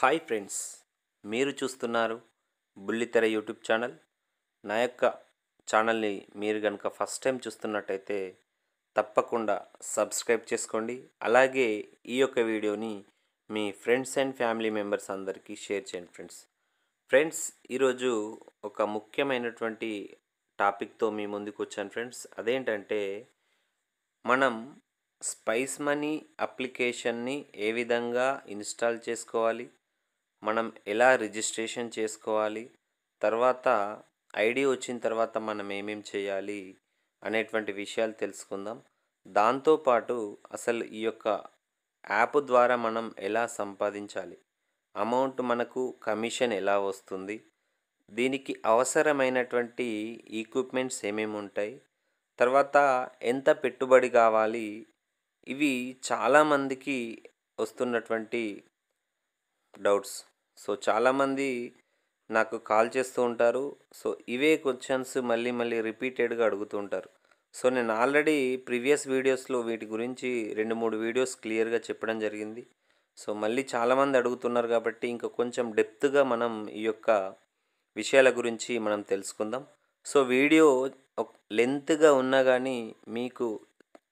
hi friends మీరు చూస్తున్నారు బుల్లితెర యూట్యూబ్ ఛానల్ నా యొక్క ఛానల్ని మీరు కనుక ఫస్ట్ టైం చూస్తున్నట్టయితే తప్పకుండా సబ్స్క్రైబ్ చేసుకోండి అలాగే ఈ యొక్క వీడియోని మీ ఫ్రెండ్స్ అండ్ ఫ్యామిలీ మెంబర్స్ అందరికీ షేర్ చేయండి ఫ్రెండ్స్ ఫ్రెండ్స్ ఈరోజు ఒక ముఖ్యమైనటువంటి టాపిక్తో మీ ముందుకు వచ్చాను ఫ్రెండ్స్ అదేంటంటే మనం స్పైస్ మనీ అప్లికేషన్ని ఏ విధంగా ఇన్స్టాల్ చేసుకోవాలి మనం ఎలా రిజిస్ట్రేషన్ చేసుకోవాలి తర్వాత ఐడి వచ్చిన తర్వాత మనం ఏమేం చేయాలి అనేటువంటి విషయాలు తెలుసుకుందాం దాంతోపాటు అసలు ఈ యొక్క యాప్ ద్వారా మనం ఎలా సంపాదించాలి అమౌంట్ మనకు కమిషన్ ఎలా వస్తుంది దీనికి అవసరమైనటువంటి ఈక్విప్మెంట్స్ ఏమేమి ఉంటాయి తర్వాత ఎంత పెట్టుబడి కావాలి ఇవి చాలామందికి వస్తున్నటువంటి డౌట్స్ సో చాలామంది నాకు కాల్ చేస్తూ ఉంటారు సో ఇవే క్వశ్చన్స్ మళ్ళీ మళ్ళీ రిపీటెడ్గా అడుగుతూ ఉంటారు సో నేను ఆల్రెడీ ప్రీవియస్ వీడియోస్లో వీటి గురించి రెండు మూడు వీడియోస్ క్లియర్గా చెప్పడం జరిగింది సో మళ్ళీ చాలామంది అడుగుతున్నారు కాబట్టి ఇంకా కొంచెం డెప్త్గా మనం ఈ యొక్క విషయాల గురించి మనం తెలుసుకుందాం సో వీడియో లెంత్గా ఉన్నా కానీ మీకు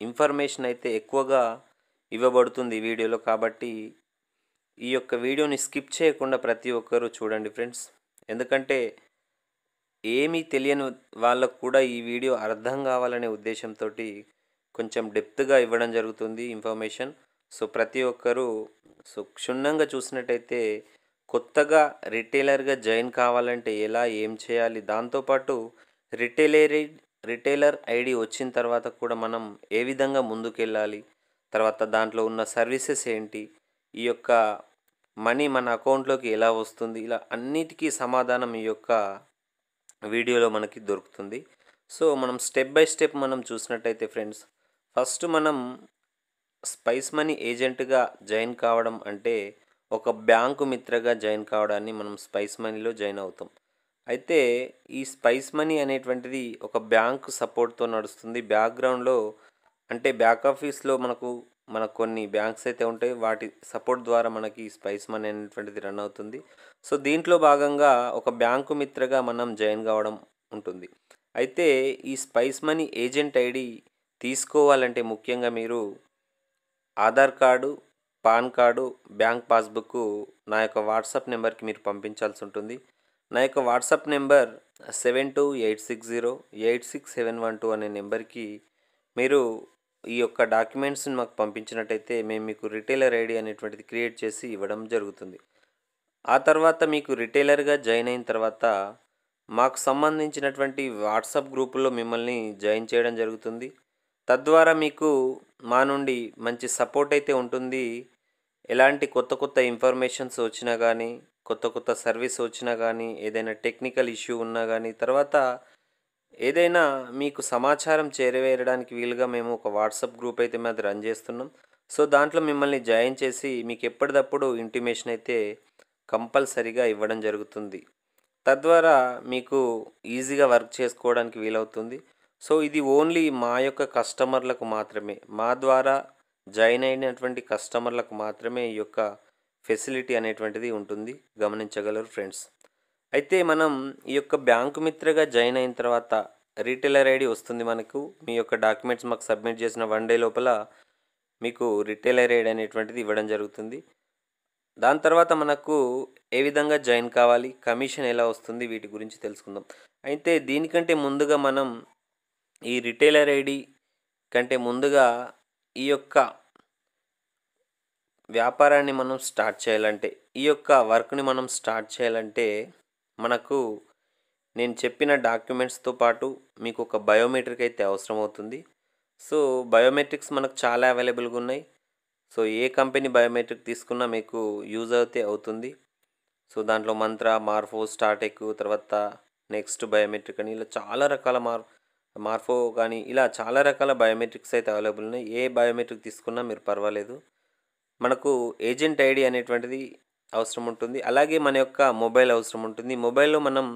ఇన్ఫర్మేషన్ అయితే ఎక్కువగా ఇవ్వబడుతుంది వీడియోలో కాబట్టి ఈ యొక్క వీడియోని స్కిప్ చేయకుండా ప్రతి ఒక్కరూ చూడండి ఫ్రెండ్స్ ఎందుకంటే ఏమీ తెలియని వాళ్ళకు కూడా ఈ వీడియో అర్థం కావాలనే ఉద్దేశంతో కొంచెం డెప్త్గా ఇవ్వడం జరుగుతుంది ఇన్ఫర్మేషన్ సో ప్రతి ఒక్కరూ సో క్షుణ్ణంగా చూసినట్టయితే కొత్తగా రిటైలర్గా జాయిన్ కావాలంటే ఎలా ఏం చేయాలి దాంతోపాటు రిటైలర్ రిటైలర్ ఐడి వచ్చిన తర్వాత కూడా మనం ఏ విధంగా ముందుకెళ్ళాలి తర్వాత దాంట్లో ఉన్న సర్వీసెస్ ఏంటి ఈ యొక్క మనీ మన అకౌంట్లోకి ఎలా వస్తుంది ఇలా అన్నిటికీ సమాధానం ఈ యొక్క వీడియోలో మనకి దొరుకుతుంది సో మనం స్టెప్ బై స్టెప్ మనం చూసినట్టయితే ఫ్రెండ్స్ ఫస్ట్ మనం స్పైస్ మనీ ఏజెంట్గా జాయిన్ కావడం అంటే ఒక బ్యాంకు మిత్రగా జాయిన్ కావడాన్ని మనం స్పైస్ మనీలో జాయిన్ అవుతాం అయితే ఈ స్పైస్ మనీ అనేటువంటిది ఒక బ్యాంకు సపోర్ట్తో నడుస్తుంది బ్యాక్గ్రౌండ్లో అంటే బ్యాక్ ఆఫీస్లో మనకు మనకు కొన్ని బ్యాంక్స్ అయితే ఉంటాయి వాటి సపోర్ట్ ద్వారా మనకి స్పైస్ మనీ అనేటువంటిది రన్ అవుతుంది సో దీంట్లో భాగంగా ఒక బ్యాంకు మిత్రగా మనం జాయిన్ కావడం ఉంటుంది అయితే ఈ స్పైస్ మనీ ఏజెంట్ ఐడి తీసుకోవాలంటే ముఖ్యంగా మీరు Aadhaar card PAN card bank passbook నా యొక్క వాట్సాప్ నెంబర్కి మీరు పంపించాల్సి ఉంటుంది నా యొక్క WhatsApp number seven two eight six zero eight six seven one two అనే నెంబర్కి మీరు ఈ యొక్క డాక్యుమెంట్స్ని మాకు పంపించినట్టయితే మేము మీకు రిటైలర్ ఐడి అనేటువంటిది క్రియేట్ చేసి ఇవ్వడం జరుగుతుంది ఆ తర్వాత మీకు రిటైలర్గా జాయిన్ అయిన తర్వాత మాకు సంబంధించినటువంటి వాట్సాప్ గ్రూపుల్లో మిమ్మల్ని జాయిన్ చేయడం జరుగుతుంది తద్వారా మీకు మా నుండి మంచి సపోర్ట్ అయితే ఉంటుంది ఎలాంటి కొత్త కొత్త ఇన్ఫర్మేషన్స్ వచ్చినా కానీ కొత్త కొత్త సర్వీస్ వచ్చినా కానీ ఏదైనా టెక్నికల్ ఇష్యూ ఉన్నా కానీ తర్వాత ఏదైనా మీకు సమాచారం చేరవేయడానికి వీలుగా మేము ఒక వాట్సాప్ గ్రూప్ అయితే మేము రన్ చేస్తున్నాం సో దాంట్లో మిమ్మల్ని జాయిన్ చేసి మీకు ఎప్పటికప్పుడు ఇంటిమేషన్ అయితే కంపల్సరీగా ఇవ్వడం జరుగుతుంది తద్వారా మీకు ఈజీగా వర్క్ చేసుకోవడానికి వీలవుతుంది సో ఇది ఓన్లీ మా యొక్క కస్టమర్లకు మాత్రమే మా ద్వారా జాయిన్ అయినటువంటి కస్టమర్లకు మాత్రమే ఈ యొక్క ఫెసిలిటీ అనేటువంటిది ఉంటుంది గమనించగలరు ఫ్రెండ్స్ అయితే మనం ఈ యొక్క బ్యాంకు మిత్రగా జాయిన్ అయిన తర్వాత రీటైలర్ ఐడి వస్తుంది మనకు మీ యొక్క డాక్యుమెంట్స్ మాకు సబ్మిట్ చేసిన వన్ డే లోపల మీకు రిటైలర్ ఐడి అనేటువంటిది ఇవ్వడం జరుగుతుంది దాని తర్వాత మనకు ఏ విధంగా జాయిన్ కావాలి కమిషన్ ఎలా వస్తుంది వీటి గురించి తెలుసుకుందాం అయితే దీనికంటే ముందుగా మనం ఈ రిటైలర్ ఐడి కంటే ముందుగా ఈ యొక్క వ్యాపారాన్ని మనం స్టార్ట్ చేయాలంటే ఈ యొక్క వర్క్ని మనం స్టార్ట్ చేయాలంటే మనకు నేను చెప్పిన డాక్యుమెంట్స్తో పాటు మీకు ఒక బయోమెట్రిక్ అయితే అవసరం అవుతుంది సో బయోమెట్రిక్స్ మనకు చాలా అవైలబుల్గా ఉన్నాయి సో ఏ కంపెనీ బయోమెట్రిక్ తీసుకున్నా మీకు యూజ్ అయితే అవుతుంది సో దాంట్లో మంత్ర మార్ఫో స్టార్టెక్ తర్వాత నెక్స్ట్ బయోమెట్రిక్ అని ఇలా చాలా రకాల మార్ మార్ఫో కానీ ఇలా చాలా రకాల బయోమెట్రిక్స్ అయితే అవైలబుల్ ఉన్నాయి ఏ బయోమెట్రిక్ తీసుకున్నా మీరు పర్వాలేదు మనకు ఏజెంట్ ఐడి అనేటువంటిది అవసరం ఉంటుంది అలాగే మన యొక్క మొబైల్ అవసరం ఉంటుంది మొబైల్లో మనం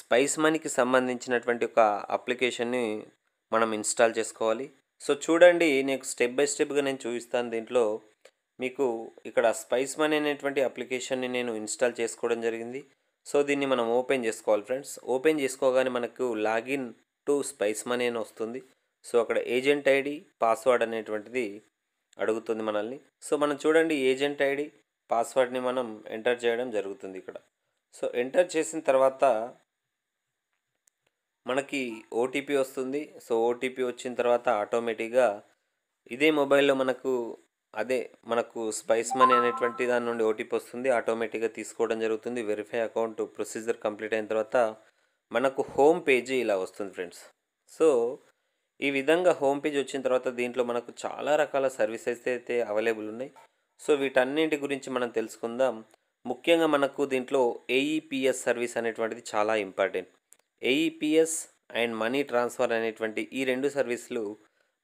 స్పైస్ మనీకి సంబంధించినటువంటి ఒక అప్లికేషన్ని మనం ఇన్స్టాల్ చేసుకోవాలి సో చూడండి నేను స్టెప్ బై స్టెప్గా నేను చూపిస్తాను దీంట్లో మీకు ఇక్కడ స్పైస్ మనీ అనేటువంటి అప్లికేషన్ని నేను ఇన్స్టాల్ చేసుకోవడం జరిగింది సో దీన్ని మనం ఓపెన్ చేసుకోవాలి ఫ్రెండ్స్ ఓపెన్ చేసుకోగానే మనకు లాగిన్ టు స్పైస్ మనీ అని వస్తుంది సో అక్కడ ఏజెంట్ ఐడి పాస్వర్డ్ అనేటువంటిది అడుగుతుంది మనల్ని సో మనం చూడండి ఏజెంట్ ఐడి పాస్వర్డ్ని మనం ఎంటర్ చేయడం జరుగుతుంది ఇక్కడ సో ఎంటర్ చేసిన తర్వాత మనకి ఓటీపీ వస్తుంది సో ఓటీపీ వచ్చిన తర్వాత ఆటోమేటిక్గా ఇదే మొబైల్లో మనకు అదే మనకు స్పైస్ మనీ అనేటువంటి దాని నుండి ఓటీపీ వస్తుంది ఆటోమేటిక్గా తీసుకోవడం జరుగుతుంది వెరిఫై అకౌంట్ ప్రొసీజర్ కంప్లీట్ అయిన తర్వాత మనకు హోమ్ పేజీ ఇలా వస్తుంది ఫ్రెండ్స్ సో ఈ విధంగా హోమ్ పేజ్ వచ్చిన తర్వాత దీంట్లో మనకు చాలా రకాల సర్వీసెస్ అయితే అవైలబుల్ ఉన్నాయి సో వీటన్నింటి గురించి మనం తెలుసుకుందాం ముఖ్యంగా మనకు దీంట్లో ఏఈపిఎస్ e సర్వీస్ అనేటువంటిది చాలా important AEPS e and money transfer అనేటువంటి ఈ రెండు సర్వీసులు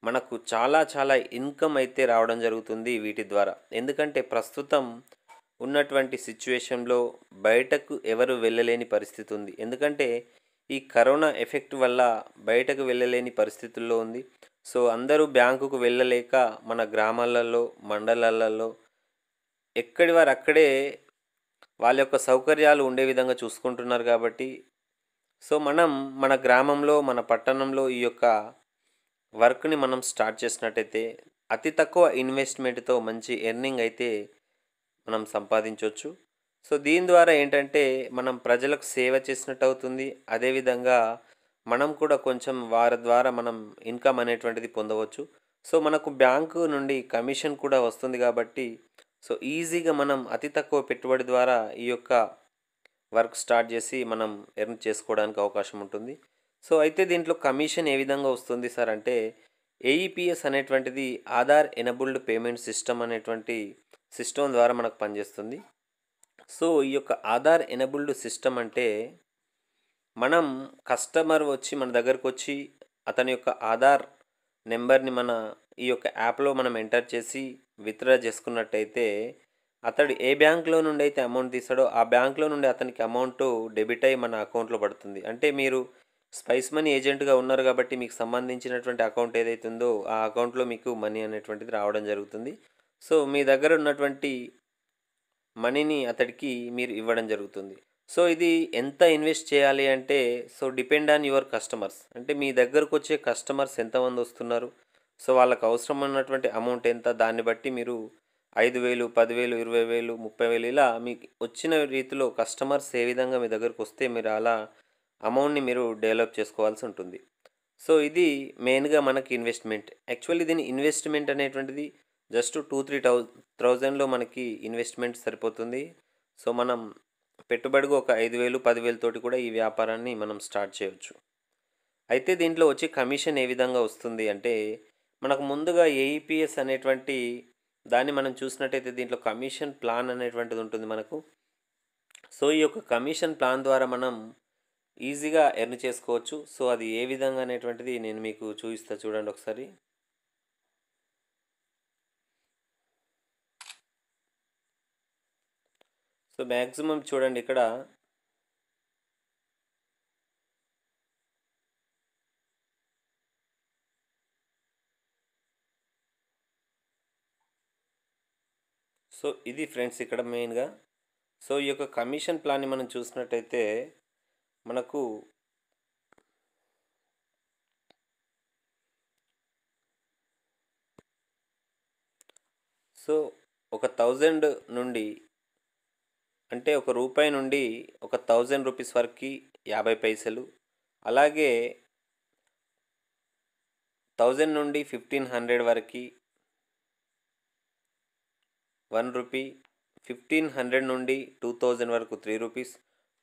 మనకు చాలా చాలా ఇన్కమ్ అయితే రావడం జరుగుతుంది వీటి ద్వారా ఎందుకంటే ప్రస్తుతం ఉన్నటువంటి సిచ్యువేషన్లో బయటకు ఎవరు వెళ్ళలేని పరిస్థితి ఉంది ఎందుకంటే ఈ కరోనా ఎఫెక్ట్ వల్ల బయటకు వెళ్ళలేని పరిస్థితుల్లో ఉంది సో అందరూ బ్యాంకుకు వెళ్ళలేక మన గ్రామాలలో మండలాలలో ఎక్కడి వారు అక్కడే వాళ్ళ యొక్క సౌకర్యాలు ఉండే విధంగా చూసుకుంటున్నారు కాబట్టి సో మనం మన గ్రామంలో మన పట్టణంలో ఈ యొక్క వర్క్ని మనం స్టార్ట్ చేసినట్టయితే అతి తక్కువ ఇన్వెస్ట్మెంట్తో మంచి ఎర్నింగ్ అయితే మనం సంపాదించవచ్చు సో దీని ద్వారా ఏంటంటే మనం ప్రజలకు సేవ చేసినట్టు అవుతుంది అదేవిధంగా మనం కూడా కొంచెం వారి ద్వారా మనం ఇన్కమ్ అనేటువంటిది పొందవచ్చు సో మనకు బ్యాంకు నుండి కమిషన్ కూడా వస్తుంది కాబట్టి సో ఈజీగా మనం అతి తక్కువ పెట్టుబడి ద్వారా ఈ యొక్క వర్క్ స్టార్ట్ చేసి మనం ఎర్న్ చేసుకోవడానికి అవకాశం ఉంటుంది సో అయితే దీంట్లో కమిషన్ ఏ విధంగా వస్తుంది సార్ అంటే ఏఈపిఎస్ e అనేటువంటిది ఆధార్ ఎనబుల్డ్ పేమెంట్ సిస్టమ్ అనేటువంటి సిస్టమ్ ద్వారా మనకు పనిచేస్తుంది సో ఈ యొక్క ఆధార్ ఎనబుల్డ్ సిస్టమ్ అంటే మనం కస్టమర్ వచ్చి మన దగ్గరకు వచ్చి అతని యొక్క ఆధార్ నెంబర్ని మన ఈ యొక్క యాప్లో మనం ఎంటర్ చేసి విత్డ్రా చేసుకున్నట్టయితే అతడు ఏ బ్యాంక్లో నుండి అయితే అమౌంట్ తీసాడో ఆ బ్యాంక్లో నుండి అతనికి అమౌంట్ డెబిట్ అయ్యి మన అకౌంట్లో పడుతుంది అంటే మీరు స్పైస్ మనీ ఏజెంట్గా ఉన్నారు కాబట్టి మీకు సంబంధించినటువంటి అకౌంట్ ఉందో ఆ అకౌంట్లో మీకు మనీ అనేటువంటిది రావడం జరుగుతుంది సో మీ దగ్గర ఉన్నటువంటి మనీని అతడికి మీరు ఇవ్వడం జరుగుతుంది సో ఇది ఎంత ఇన్వెస్ట్ చేయాలి అంటే so depend on your customers అంటే మీ దగ్గరకు వచ్చే కస్టమర్స్ ఎంతమంది వస్తున్నారు సో వాళ్ళకు అవసరమైనటువంటి అమౌంట్ ఎంత దాన్ని బట్టి మీరు ఐదు వేలు పదివేలు ఇరవై వేలు ముప్పై వేలు ఇలా మీకు వచ్చిన రీతిలో కస్టమర్స్ ఏ విధంగా మీ దగ్గరకు వస్తే మీరు అలా అమౌంట్ని మీరు డెవలప్ చేసుకోవాల్సి ఉంటుంది సో ఇది మెయిన్గా మనకి ఇన్వెస్ట్మెంట్ యాక్చువల్లీ దీని ఇన్వెస్ట్మెంట్ అనేటువంటిది జస్ట్ టూ త్రీ థౌ థౌజండ్లో మనకి ఇన్వెస్ట్మెంట్ సరిపోతుంది సో మనం పెట్టుబడికి ఒక ఐదు వేలు పదివేలతోటి కూడా ఈ వ్యాపారాన్ని మనం స్టార్ట్ చేయవచ్చు అయితే దీంట్లో వచ్చి కమిషన్ ఏ విధంగా వస్తుంది అంటే మనకు ముందుగా ఏఈపిఎస్ అనేటువంటి దాన్ని మనం చూసినట్టయితే దీంట్లో కమిషన్ ప్లాన్ అనేటువంటిది ఉంటుంది మనకు సో ఈ యొక్క కమిషన్ ప్లాన్ ద్వారా మనం ఈజీగా ఎర్న్ చేసుకోవచ్చు సో అది ఏ విధంగా అనేటువంటిది నేను మీకు చూపిస్తా చూడండి ఒకసారి సో మ్యాక్సిమం చూడండి ఇక్కడ సో ఇది ఫ్రెండ్స్ ఇక్కడ మెయిన్గా సో ఈ యొక్క కమిషన్ ప్లాన్ని మనం చూసినట్టయితే మనకు సో ఒక థౌజండ్ నుండి అంటే ఒక రూపాయి నుండి ఒక థౌజండ్ రూపీస్ వరకు యాభై పైసలు అలాగే థౌజండ్ నుండి ఫిఫ్టీన్ హండ్రెడ్ వరకు వన్ రూపీ ఫిఫ్టీన్ హండ్రెడ్ నుండి టూ థౌజండ్ వరకు three rupees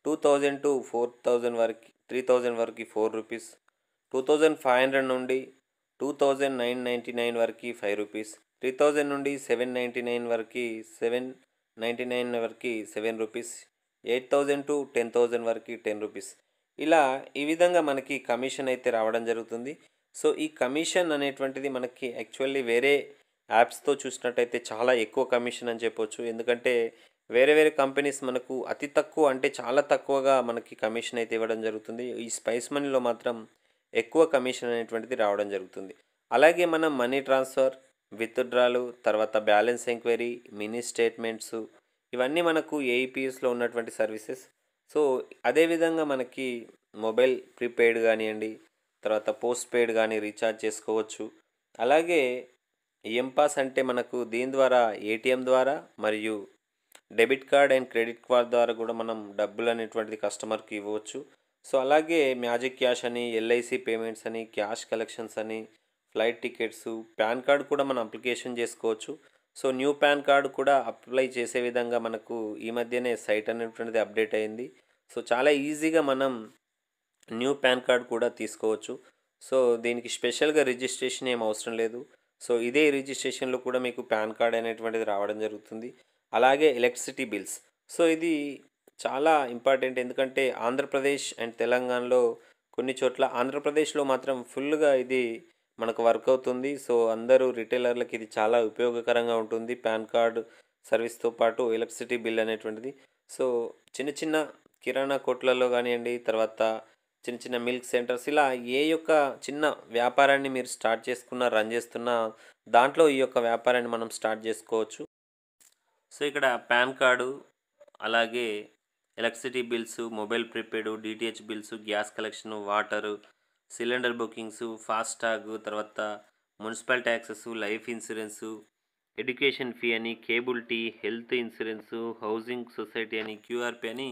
two thousand to four thousand వరకు త్రీ థౌజండ్ వరకు four rupees two thousand five hundred నుండి two thousand nine ninety nine వరకు ఫైవ్ రూపీస్ త్రీ థౌజండ్ నుండి seven ninety nine వరకు seven ninety nine వరకు seven rupees eight thousand to ten thousand వరకు ten rupees ఇలా ఈ విధంగా మనకి కమిషన్ అయితే రావడం జరుగుతుంది సో ఈ కమిషన్ అనేటువంటిది మనకి యాక్చువల్లీ వేరే యాప్స్తో చూసినట్టయితే చాలా ఎక్కువ కమిషన్ అని చెప్పొచ్చు ఎందుకంటే వేరే వేరే కంపెనీస్ మనకు అతి తక్కువ అంటే చాలా తక్కువగా మనకి కమిషన్ అయితే ఇవ్వడం జరుగుతుంది ఈ స్పైస్ మనీలో మాత్రం ఎక్కువ కమిషన్ అనేటువంటిది రావడం జరుగుతుంది అలాగే మనం మనీ ట్రాన్స్ఫర్ విత్డ్రాలు తర్వాత బ్యాలెన్స్ ఎంక్వైరీ మినీ స్టేట్మెంట్స్ ఇవన్నీ మనకు ఏఈపిఎస్లో e ఉన్నటువంటి సర్వీసెస్ సో అదేవిధంగా మనకి మొబైల్ ప్రీపెయిడ్ కానివ్వండి తర్వాత పోస్ట్ పెయిడ్ కానీ రీఛార్జ్ చేసుకోవచ్చు అలాగే ఎంపాస్ అంటే మనకు దీని ద్వారా ఏటీఎం ద్వారా మరియు debit card and credit card ద్వారా కూడా మనం డబ్బులు అనేటువంటిది కస్టమర్కి ఇవ్వచ్చు సో అలాగే మ్యాజిక్ క్యాష్ అని ఎల్ఐసి పేమెంట్స్ అని క్యాష్ కలెక్షన్స్ అని ఫ్లైట్ టికెట్స్ పాన్ కార్డ్ కూడా మనం అప్లికేషన్ చేసుకోవచ్చు సో న్యూ పాన్ కార్డ్ కూడా అప్లై చేసే విధంగా మనకు ఈ మధ్యనే సైట్ అనేటువంటిది అప్డేట్ అయింది సో చాలా ఈజీగా మనం న్యూ పాన్ కార్డ్ కూడా తీసుకోవచ్చు సో దీనికి స్పెషల్గా రిజిస్ట్రేషన్ ఏం అవసరం లేదు సో ఇదే రిజిస్ట్రేషన్లో కూడా మీకు పాన్ కార్డ్ అనేటువంటిది రావడం జరుగుతుంది అలాగే ఎలక్ట్రిసిటీ బిల్స్ సో ఇది చాలా ఇంపార్టెంట్ ఎందుకంటే ఆంధ్రప్రదేశ్ అండ్ తెలంగాణలో కొన్ని చోట్ల ఆంధ్రప్రదేశ్లో మాత్రం ఫుల్గా ఇది మనకు వర్క్ అవుతుంది సో అందరూ రిటైలర్లకు ఇది చాలా ఉపయోగకరంగా ఉంటుంది పాన్ కార్డ్ సర్వీస్తో పాటు ఎలక్ట్రిసిటీ బిల్ అనేటువంటిది సో చిన్న చిన్న కిరాణా కోట్లలో కానివ్వండి తర్వాత చిన్న చిన్న మిల్క్ సెంటర్స్ ఇలా ఏ యొక్క చిన్న వ్యాపారాన్ని మీరు స్టార్ట్ చేసుకున్నా రన్ చేస్తున్నా దాంట్లో ఈ యొక్క వ్యాపారాన్ని మనం స్టార్ట్ చేసుకోవచ్చు సో ఇక్కడ పాన్ కార్డు అలాగే electricity bills mobile prepaid DTH bills gas collection water cylinder bookings FASTag తర్వాత municipal taxes life insurance education fee అని cable T health insurance housing society అని క్యూఆర్పి అని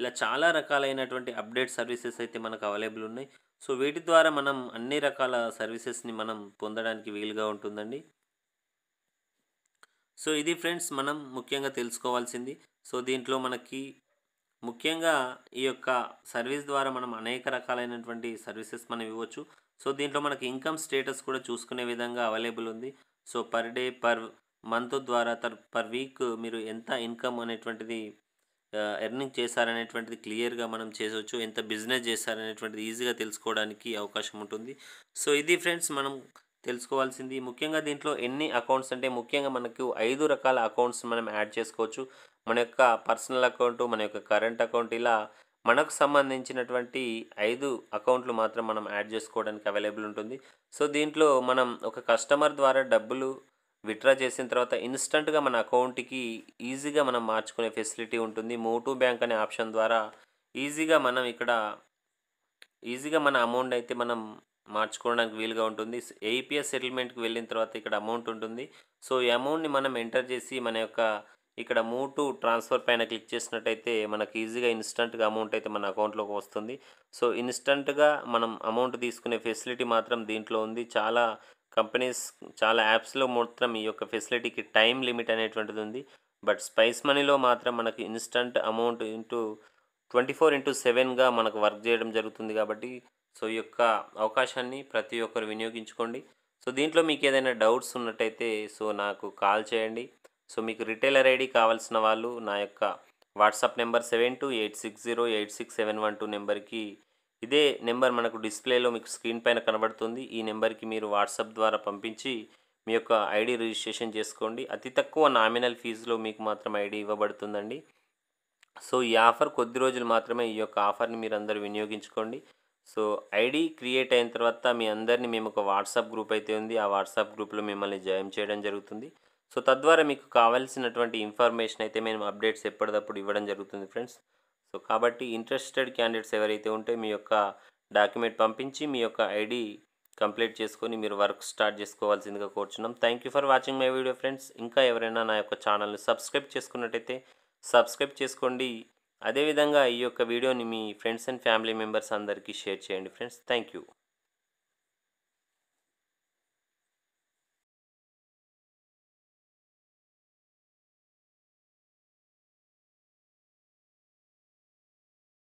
ఇలా చాలా రకాలైనటువంటి అప్డేట్ సర్వీసెస్ అయితే మనకు అవైలబుల్ ఉన్నాయి సో వీటి ద్వారా మనం అన్ని రకాల సర్వీసెస్ని మనం పొందడానికి వీలుగా ఉంటుందండి సో ఇది ఫ్రెండ్స్ మనం ముఖ్యంగా తెలుసుకోవాల్సింది సో దీంట్లో మనకి ముఖ్యంగా ఈ యొక్క సర్వీస్ ద్వారా మనం అనేక రకాలైనటువంటి సర్వీసెస్ మనం ఇవ్వచ్చు సో దీంట్లో మనకి ఇన్కమ్ స్టేటస్ కూడా చూసుకునే విధంగా అవైలబుల్ ఉంది so per day per month ద్వారా తర్ పర్ వీక్ మీరు ఎంత ఇన్కమ్ అనేటువంటిది ఎర్నింగ్ చేశారనేటువంటిది క్లియర్గా మనం చేసవచ్చు ఎంత బిజినెస్ చేశారనేటువంటిది ఈజీగా తెలుసుకోవడానికి అవకాశం ఉంటుంది సో ఇది ఫ్రెండ్స్ మనం తెలుసుకోవాల్సింది ముఖ్యంగా దీంట్లో ఎన్ని అకౌంట్స్ అంటే ముఖ్యంగా మనకు ఐదు రకాల అకౌంట్స్ మనం యాడ్ చేసుకోవచ్చు మన యొక్క పర్సనల్ అకౌంట్ మన యొక్క కరెంట్ అకౌంట్ ఇలా మనకు సంబంధించినటువంటి ఐదు అకౌంట్లు మాత్రం మనం యాడ్ చేసుకోవడానికి అవైలబుల్ ఉంటుంది సో దీంట్లో మనం ఒక కస్టమర్ ద్వారా డబ్బులు విత్డ్రా చేసిన తర్వాత ఇన్స్టంట్గా మన అకౌంట్కి ఈజీగా మనం మార్చుకునే ఫెసిలిటీ ఉంటుంది మోటూ బ్యాంక్ అనే ఆప్షన్ ద్వారా ఈజీగా మనం ఇక్కడ ఈజీగా మన అమౌంట్ అయితే మనం మార్చుకోవడానికి వీలుగా ఉంటుంది ఏపీఎస్ సెటిల్మెంట్కి వెళ్ళిన తర్వాత ఇక్కడ అమౌంట్ ఉంటుంది సో ఈ అమౌంట్ని మనం ఎంటర్ చేసి మన యొక్క ఇక్కడ మూవ్ టు ట్రాన్స్ఫర్ పైన క్లిక్ చేసినట్టయితే మనకు ఈజీగా ఇన్స్టంట్గా అమౌంట్ అయితే మన అకౌంట్లోకి వస్తుంది సో ఇన్స్టంట్గా మనం అమౌంట్ తీసుకునే ఫెసిలిటీ మాత్రం దీంట్లో ఉంది చాలా కంపెనీస్ చాలా యాప్స్లో మాత్రం ఈ యొక్క ఫెసిలిటీకి టైం లిమిట్ అనేటువంటిది ఉంది బట్ స్పైస్ మనీలో మాత్రం మనకి instant amount into twenty four into సెవెన్గా మనకు వర్క్ చేయడం జరుగుతుంది కాబట్టి సో ఈ యొక్క అవకాశాన్ని ప్రతి ఒక్కరు వినియోగించుకోండి సో దీంట్లో మీకు ఏదైనా డౌట్స్ ఉన్నట్టయితే సో నాకు కాల్ చేయండి సో మీకు రిటైలర్ ఐడి కావాల్సిన వాళ్ళు నా యొక్క WhatsApp number seven two eight six zero eight six seven one two నెంబర్కి ఇదే నెంబర్ మనకు డిస్ప్లేలో మీకు స్క్రీన్ పైన కనబడుతుంది ఈ నెంబర్కి మీరు వాట్సాప్ ద్వారా పంపించి మీ యొక్క ఐడి రిజిస్ట్రేషన్ చేసుకోండి అతి తక్కువ నామినల్ ఫీజులో మీకు మాత్రం ఐడి ఇవ్వబడుతుందండి సో ఈ ఆఫర్ కొద్ది రోజులు మాత్రమే ఈ యొక్క ఆఫర్ని మీరు అందరూ వినియోగించుకోండి సో ఐడి క్రియేట్ అయిన తర్వాత మీ అందరినీ మేము ఒక వాట్సాప్ గ్రూప్ అయితే ఉంది ఆ వాట్సాప్ గ్రూప్లో మిమ్మల్ని జాయిన్ చేయడం జరుగుతుంది సో తద్వారా మీకు కావాల్సినటువంటి ఇన్ఫర్మేషన్ అయితే మేము అప్డేట్స్ ఎప్పటికప్పుడు ఇవ్వడం జరుగుతుంది ఫ్రెండ్స్ సో కాబట్టి ఇంట్రెస్టెడ్ క్యాండిడేట్స్ ఎవరైతే ఉంటే మీ యొక్క డాక్యుమెంట్ పంపించి మీ యొక్క ఐడి కంప్లీట్ చేసుకొని మీరు వర్క్ స్టార్ట్ చేసుకోవాల్సిందిగా కోరుచున్నాం thank you for watching my video friends ఇంకా ఎవరైనా నా యొక్క ఛానల్ని సబ్స్క్రైబ్ చేసుకున్నట్టయితే సబ్స్క్రైబ్ చేసుకోండి అదేవిధంగా ఈ యొక్క వీడియోని మీ ఫ్రెండ్స్ అండ్ ఫ్యామిలీ మెంబర్స్ అందరికీ షేర్ చేయండి ఫ్రెండ్స్ థ్యాంక్ యూ